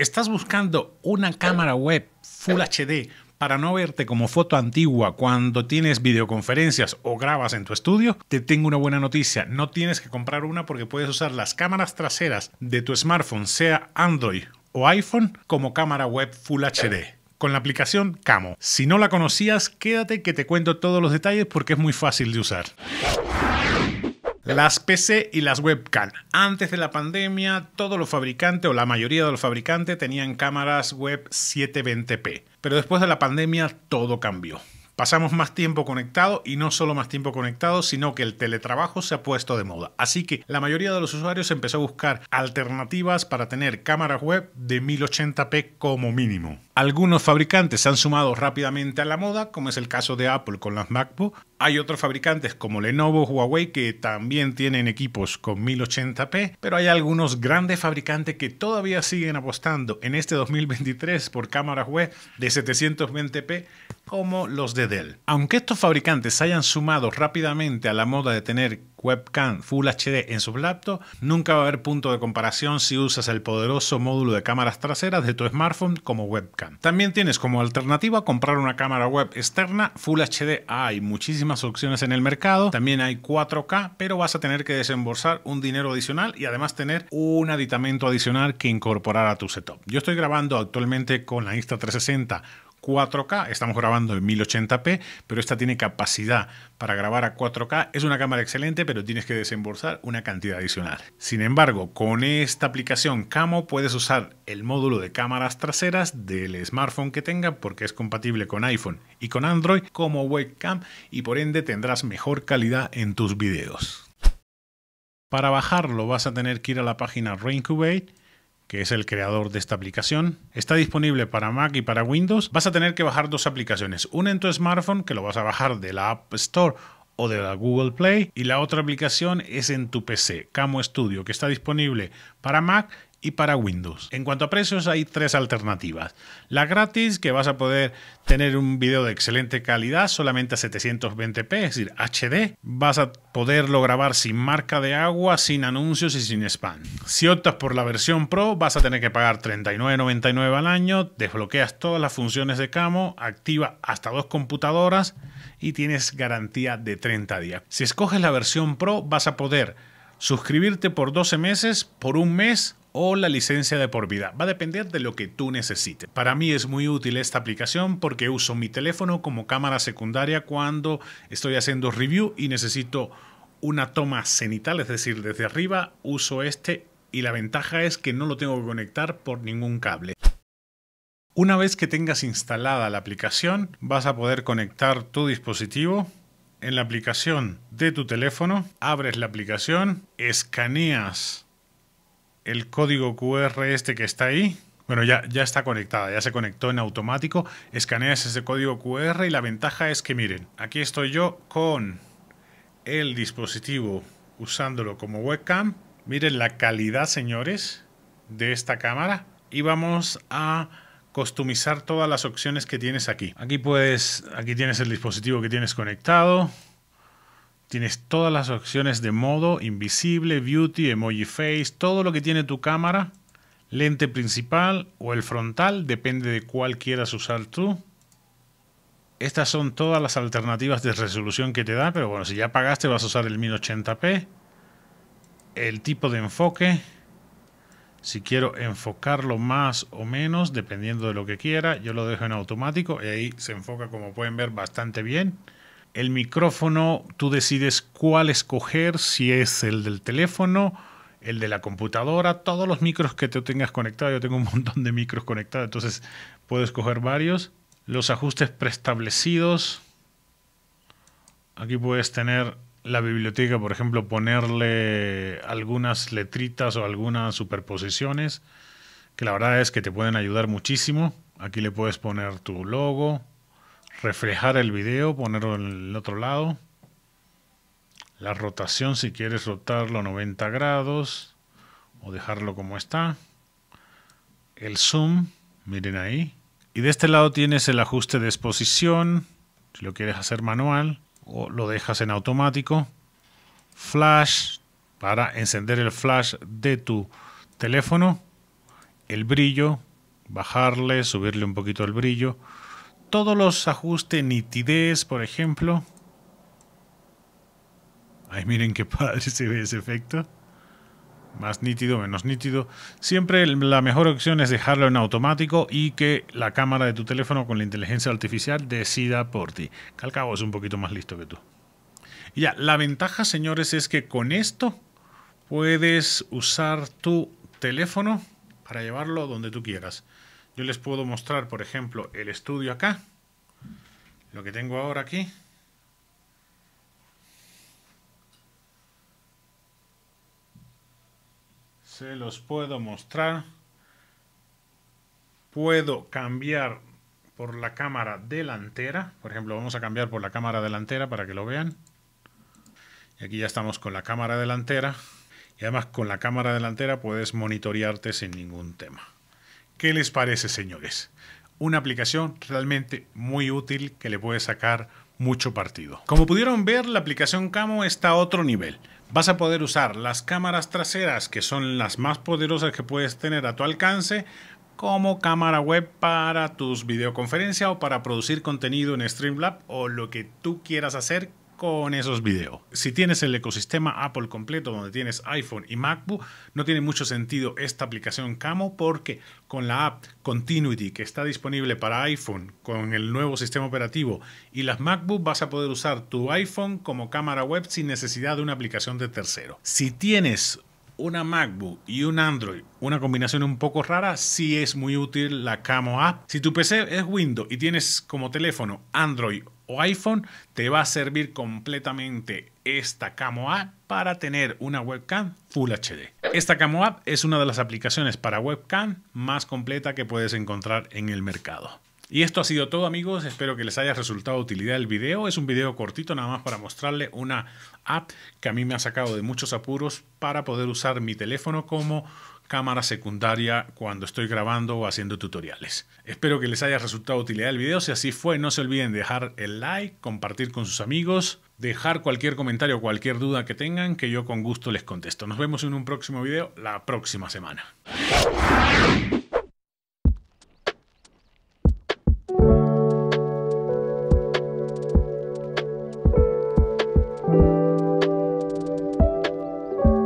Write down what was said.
¿Estás buscando una cámara web Full HD para no verte como foto antigua cuando tienes videoconferencias o grabas en tu estudio, te tengo una buena noticia. No tienes que comprar una porque puedes usar las cámaras traseras de tu smartphone, sea Android o iPhone, como cámara web Full HD. Con la aplicación Camo. Si no la conocías, quédate que te cuento todos los detalles porque es muy fácil de usar. Las PC y las webcam. Antes de la pandemia, todos los fabricantes o la mayoría de los fabricantes tenían cámaras web 720p. Pero después de la pandemia todo cambió. Pasamos más tiempo conectado y no solo más tiempo conectado, sino que el teletrabajo se ha puesto de moda. Así que la mayoría de los usuarios empezó a buscar alternativas para tener cámaras web de 1080p como mínimo. Algunos fabricantes se han sumado rápidamente a la moda, como es el caso de Apple con las MacBook, hay otros fabricantes como Lenovo, Huawei que también tienen equipos con 1080p, pero hay algunos grandes fabricantes que todavía siguen apostando en este 2023 por cámaras web de 720p como los de Dell. Aunque estos fabricantes hayan sumado rápidamente a la moda de tener webcam Full HD en sus laptops, nunca va a haber punto de comparación si usas el poderoso módulo de cámaras traseras de tu smartphone como webcam. También tienes como alternativa comprar una cámara web externa Full HD. Hay muchísimas opciones en el mercado. También hay 4K, pero vas a tener que desembolsar un dinero adicional y además tener un aditamento adicional que incorporar a tu setup. Yo estoy grabando actualmente con la Insta360 4K, estamos grabando en 1080p, pero esta tiene capacidad para grabar a 4K, es una cámara excelente, pero tienes que desembolsar una cantidad adicional. Sin embargo, con esta aplicación Camo puedes usar el módulo de cámaras traseras del smartphone que tenga porque es compatible con iPhone y con Android como webcam y por ende tendrás mejor calidad en tus videos. Para bajarlo vas a tener que ir a la página Reincubate que es el creador de esta aplicación. Está disponible para Mac y para Windows. Vas a tener que bajar dos aplicaciones, una en tu smartphone que lo vas a bajar de la App Store o de la Google Play y la otra aplicación es en tu PC, Camo Studio, que está disponible para Mac y para Windows. En cuanto a precios, hay tres alternativas. La gratis, que vas a poder tener un video de excelente calidad, solamente a 720p, es decir, HD. Vas a poderlo grabar sin marca de agua, sin anuncios y sin spam. Si optas por la versión Pro, vas a tener que pagar $39.99 al año, desbloqueas todas las funciones de Camo, activa hasta dos computadoras y tienes garantía de 30 días. Si escoges la versión Pro, vas a poder suscribirte por 12 meses, por un mes o la licencia de por vida. Va a depender de lo que tú necesites. Para mí es muy útil esta aplicación porque uso mi teléfono como cámara secundaria cuando estoy haciendo review y necesito una toma cenital, es decir, desde arriba uso este y la ventaja es que no lo tengo que conectar por ningún cable. Una vez que tengas instalada la aplicación, vas a poder conectar tu dispositivo en la aplicación de tu teléfono, abres la aplicación, escaneas el código QR este que está ahí. Bueno, ya, ya está conectada, ya se conectó en automático. Escaneas ese código QR y la ventaja es que miren, aquí estoy yo con el dispositivo usándolo como webcam. Miren la calidad, señores, de esta cámara. Y vamos a costumizar todas las opciones que tienes aquí. Aquí puedes, aquí tienes el dispositivo que tienes conectado. Tienes todas las opciones de modo, invisible, beauty, emoji face, todo lo que tiene tu cámara, lente principal o el frontal, depende de cuál quieras usar tú. Estas son todas las alternativas de resolución que te da, pero bueno, si ya pagaste vas a usar el 1080p. El tipo de enfoque, si quiero enfocarlo más o menos, dependiendo de lo que quiera, yo lo dejo en automático y ahí se enfoca, como pueden ver, bastante bien. El micrófono, tú decides cuál escoger, si es el del teléfono, el de la computadora, todos los micros que te tengas conectado. Yo tengo un montón de micros conectados, entonces puedo escoger varios. Los ajustes preestablecidos. Aquí puedes tener la biblioteca, por ejemplo, ponerle algunas letritas o algunas superposiciones, que la verdad es que te pueden ayudar muchísimo. Aquí le puedes poner tu logo, reflejar el video, ponerlo en el otro lado. La rotación, si quieres rotarlo 90 grados o dejarlo como está. El zoom, miren ahí. Y de este lado tienes el ajuste de exposición, si lo quieres hacer manual o lo dejas en automático. Flash para encender el flash de tu teléfono. El brillo, bajarle, subirle un poquito el brillo. Todos los ajustes, nitidez, por ejemplo. Ay, miren qué padre se ve ese efecto más nítido, menos nítido. Siempre la mejor opción es dejarlo en automático y que la cámara de tu teléfono con la inteligencia artificial decida por ti. Que al cabo es un poquito más listo que tú. Y ya, la ventaja, señores, es que con esto puedes usar tu teléfono para llevarlo donde tú quieras. Yo les puedo mostrar, por ejemplo, el estudio acá. Lo que tengo ahora aquí. se los puedo mostrar puedo cambiar por la cámara delantera por ejemplo vamos a cambiar por la cámara delantera para que lo vean y aquí ya estamos con la cámara delantera y además con la cámara delantera puedes monitorearte sin ningún tema ¿qué les parece señores? una aplicación realmente muy útil que le puede sacar mucho partido. Como pudieron ver, la aplicación Camo está a otro nivel vas a poder usar las cámaras traseras, que son las más poderosas que puedes tener a tu alcance, como cámara web para tus videoconferencias o para producir contenido en Streamlab o lo que tú quieras hacer con esos videos. Si tienes el ecosistema Apple completo donde tienes iPhone y MacBook, no tiene mucho sentido esta aplicación Camo porque con la app Continuity que está disponible para iPhone con el nuevo sistema operativo y las MacBook vas a poder usar tu iPhone como cámara web sin necesidad de una aplicación de tercero. Si tienes una MacBook y un Android, una combinación un poco rara, sí es muy útil la Camo App. Si tu PC es Windows y tienes como teléfono Android o iPhone, te va a servir completamente esta Camo App para tener una webcam Full HD. Esta Camo App es una de las aplicaciones para webcam más completa que puedes encontrar en el mercado. Y esto ha sido todo amigos, espero que les haya resultado de utilidad el video. Es un video cortito nada más para mostrarle una app que a mí me ha sacado de muchos apuros para poder usar mi teléfono como cámara secundaria cuando estoy grabando o haciendo tutoriales. Espero que les haya resultado utilidad el video. Si así fue, no se olviden dejar el like, compartir con sus amigos, dejar cualquier comentario o cualquier duda que tengan, que yo con gusto les contesto. Nos vemos en un próximo video la próxima semana.